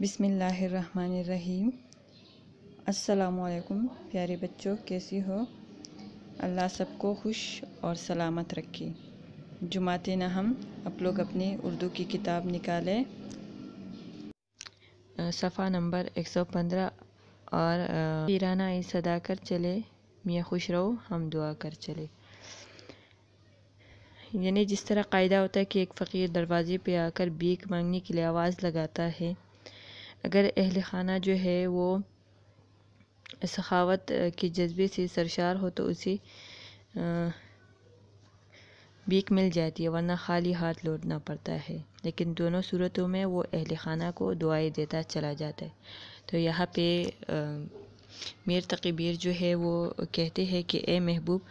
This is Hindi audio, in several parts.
बिसमीम् अलकुम प्यारे बच्चों कैसी हो अल्लाह सबको खुश और सलामत रखे जुमाते न हम आप लोग अपनी उर्दू की किताब निकालें सफ़ा नंबर 115 और पिराना सदा कर चले मियाँ खुश रहो हम दुआ कर चले यानी जिस तरह कायदा होता है कि एक फ़कीर दरवाज़े पे आकर भीख मांगने के लिए आवाज़ लगाता है अगर अहल खाना जो है वो सखावत के जज्बे से सरशार हो तो उसे बीक मिल जाती है वरना खाली हाथ लौटना पड़ता है लेकिन दोनों सूरतों में वो अहल खाना को दुआएं देता चला जाता है तो यहाँ पे मीर तकबीर जो है वो कहते हैं कि ए महबूब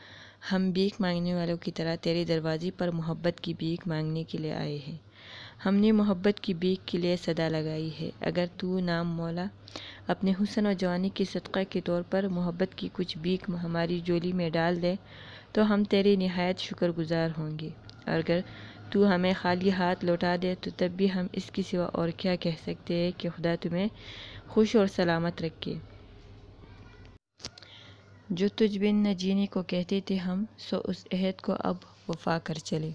हम भीख मांगने वालों की तरह तेरे दरवाज़े पर मोहब्बत की भीख मांगने के लिए आए हैं हमने मोहब्बत की बीक के लिए सदा लगाई है अगर तू नाम मौला अपने हुसन और जवानी के सदक़े के तौर पर मोहब्बत की कुछ बीक हमारी जोली में डाल दे तो हम तेरे नहायत शुक्रगुजार होंगे और अगर तू हमें खाली हाथ लौटा दे तो तब भी हम इसके सिवा और क्या कह सकते हैं कि खुदा तुम्हें खुश और सलामत रखे जो तुझ बिन न जीने को कहते थे हम सो उस अहद को अब वफा कर चले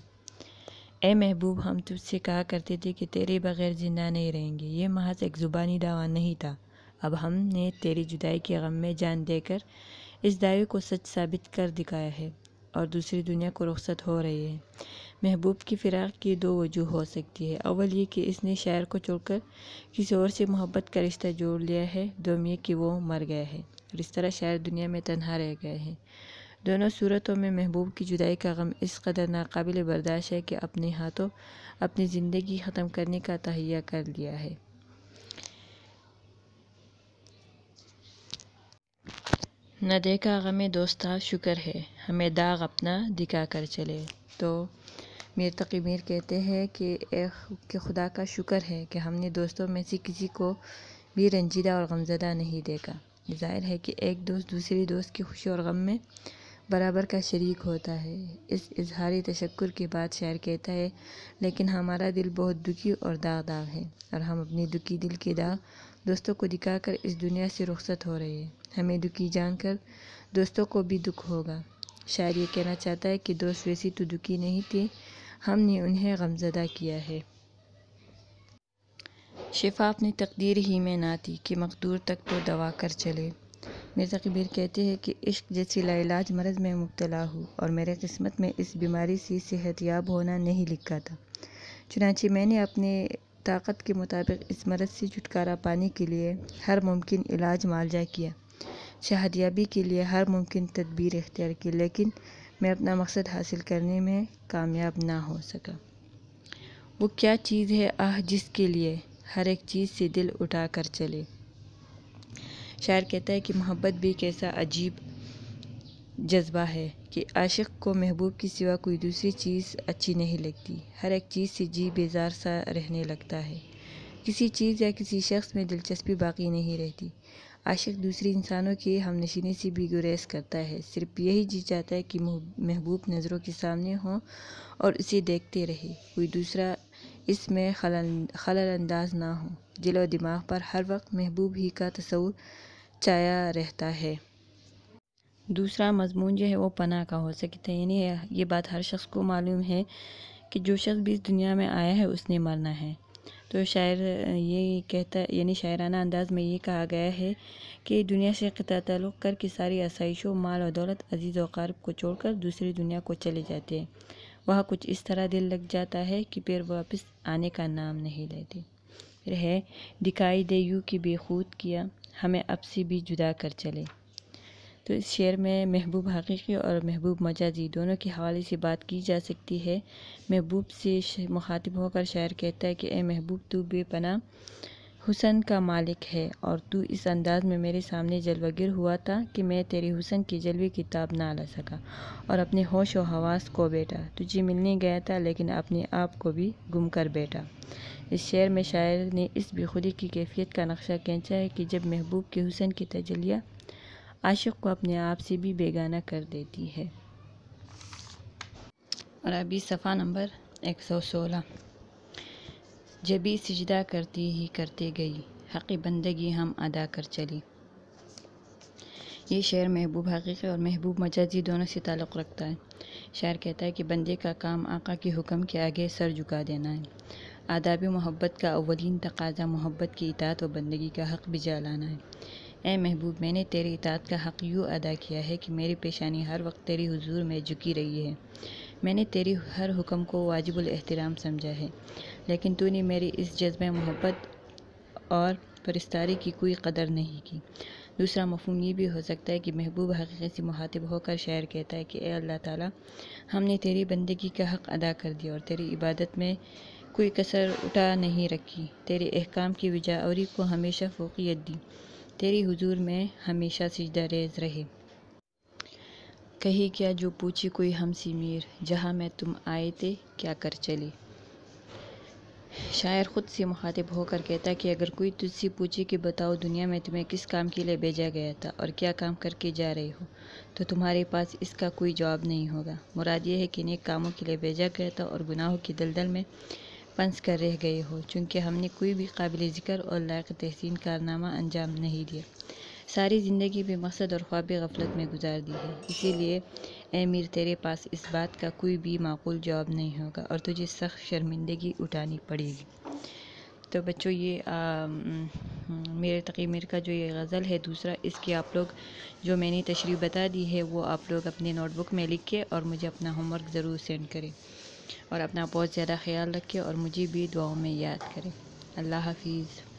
ए महबूब हम तुझसे कहा करते थे कि तेरे बगैर ज़िंदा नहीं रहेंगे ये महज एक ज़ुबानी दावा नहीं था अब हमने तेरी जुदाई के गम में जान देकर इस दावे को सच साबित कर दिखाया है और दूसरी दुनिया को रुख्सत हो रही है महबूब की फ़िराक की दो वजूह हो सकती है अवल ये कि इसने शायर को छोड़कर किसी और से मोहब्बत का रिश्ता जोड़ लिया है दो ये कि वो मर गया है और इस तरह शायर दुनिया में तनहा रह गए हैं दोनों सूरतों में महबूब की जुदाई का गम इस कदर नाकबिल बर्दाश्त है कि अपने हाथों अपनी ज़िंदगी ख़त्म करने का तहिया कर लिया है न देखा गम दोस्ता शुक्र है हमें दाग अपना दिखा कर चले तो मेर तकी मीर कहते हैं कि एक कि खुदा का शुक्र है कि हमने दोस्तों में से किसी को भी रंजीदा और गमजदा नहीं देखा जाहिर है कि एक दोस्त दूसरे दोस्त की खुशी और गम में बराबर का शरीक होता है इस इजहार तशक्र के बाद शायर कहता है लेकिन हमारा दिल बहुत दुखी और दागदार है और हम अपने दुखी दिल के दाग दोस्तों को दिखाकर इस दुनिया से रुखसत हो रहे हैं हमें दुखी जानकर दोस्तों को भी दुख होगा शायर ये कहना चाहता है कि दोस्त वैसी तो दुखी नहीं थे हमने उन्हें गमजदा किया है शिफा अपनी तकदीर ही में ना थी कि मकदूर तक तो दवा कर चले मिर्ज़ा कबीर कहते हैं कि इश्क जैसी लाइलाज मरज़ में मुबतला हूँ और मेरे किस्मत में इस बीमारी से याब होना नहीं लिखा था चुनाचे मैंने अपने ताकत के मुताबिक इस मरज़ से छुटकारा पाने के लिए हर मुमकिन इलाज मालजा किया शहदयाबी के लिए हर मुमकिन तदबीर इख्तियार की लेकिन मैं अपना मकसद हासिल करने में कामयाब ना हो सका वो क्या चीज़ है आह जिसके लिए हर एक चीज़ से दिल उठा कर चले शायर कहता है कि मोहब्बत भी कैसा अजीब जज्बा है कि आशिक को महबूब के सिवा कोई दूसरी चीज़ अच्छी नहीं लगती हर एक चीज़ से जी बेजार सा रहने लगता है किसी चीज़ या किसी शख्स में दिलचस्पी बाकी नहीं रहती आशिक दूसरे इंसानों के नशीने से भी गुरेज करता है सिर्फ यही जी चाहता है कि महबूब नज़रों के सामने हो और उसे देखते रहे कोई दूसरा इसमें खलल खलल अंदाज ना हो दिल दिमाग पर हर वक्त महबूब ही का तस्वूर छाया रहता है दूसरा मजमून जो है वो पना का हो सकता है यानी ये बात हर शख्स को मालूम है कि जो शख्स भी इस दुनिया में आया है उसने मरना है तो शायर ये कहता यानी शायराना अंदाज़ में ये कहा गया है कि दुनिया से कता तल्लुक़ कर सारी आसाइशों माल और दौलत अजीज़ व वक़ारब को छोड़कर दूसरी दुनिया को चले जाते हैं वह कुछ इस तरह दिल लग जाता है कि फिर वापस आने का नाम नहीं लेती फिर है दिखाई दे यू कि बेखूद किया हमें अब से भी जुदा कर चले तो इस शेर में महबूब हकीकी और महबूब मजाजी दोनों के हवाले से बात की जा सकती है महबूब से मुखातिब होकर शायर कहता है कि ए महबूब तू बेपना हुसन का मालिक है और तू इस अंदाज में मेरे सामने जलवागिर हुआ था कि मैं तेरे हुसन की जलवी किताब ना ला सका और अपने होश व हवास को बेटा तुझे मिलने गया था लेकिन अपने आप को भी गुम कर बैठा इस शेर में शायर ने इस बेखुदी की कैफियत का नक्शा खींचा है कि जब महबूब के हुसन की तजलिया आशिक को अपने आप से भी बेगाना कर देती है और अभी सफ़ा नंबर एक सौ सोलह जबी सजदा करती ही करते गई हक़ बंदगी हम अदा कर चली ये शेर महबूब हकी और महबूब मजाजी दोनों से ताल्लुक़ रखता है शायर कहता है कि बंदे का काम आका के हुक्म के आगे सर झुका देना है आदाब मोहब्बत का अवलिन तकाजा मोहब्बत की इतात व बंदगी का हक़ भी जलाना है ए महबूब मैंने तेरी इतात का हक़ यूँ अदा किया है कि मेरी पेशानी हर वक्त तेरी हुजूर में झुकी रही है मैंने तेरी हर हुक्म को वाजिबुल एहतराम समझा है लेकिन तूने मेरी इस जज्ब मोहब्बत और परिस्तारी की कोई कदर नहीं की दूसरा मफहम ये भी हो सकता है कि महबूब हकीकत से मुहातब होकर शायर कहता है कि ए अल्लाह ताला हमने तेरी बंदगी का हक़ अदा कर दिया और तेरी इबादत में कोई कसर उठा नहीं रखी तेरे अहकाम की वजावरी को हमेशा फोकियत दी तेरी हुजूर में हमेशा सजदा रेज रहे कही क्या जो पूछी कोई हमसी मीर जहाँ मैं तुम आए थे क्या कर चली शायर ख़ुद से मुखातिब होकर कहता कि अगर कोई तुझसे पूछे कि बताओ दुनिया में तुम्हें किस काम के लिए भेजा गया था और क्या काम करके जा रही हो तो तुम्हारे पास इसका कोई जवाब नहीं होगा मुराद ये है कि नेक कामों के लिए भेजा गया था और गुनाहों की दलदल में पंस कर रह गए हो चूँकि हमने कोई भी काबिल ज़िक्र और लायक तहसीन कारनामा अंजाम नहीं दिया सारी ज़िंदगी भी मकसद और ख्वाब गफलत में गुजार दी है इसीलिए ए मीर तेरे पास इस बात का कोई भी माकूल जवाब नहीं होगा और तुझे सख्त शर्मिंदगी उठानी पड़ेगी तो बच्चों ये आ, मेरे तकी मीर का जो ये गज़ल है दूसरा इसकी आप लोग जो मैंने तशरी बता दी है वो आप लोग अपने नोटबुक में लिख के और मुझे अपना होमवर्क ज़रूर सेंड करें और अपना बहुत ज़्यादा ख्याल रखें और मुझे भी दुआओं में याद करें अल्लाह हाफिज़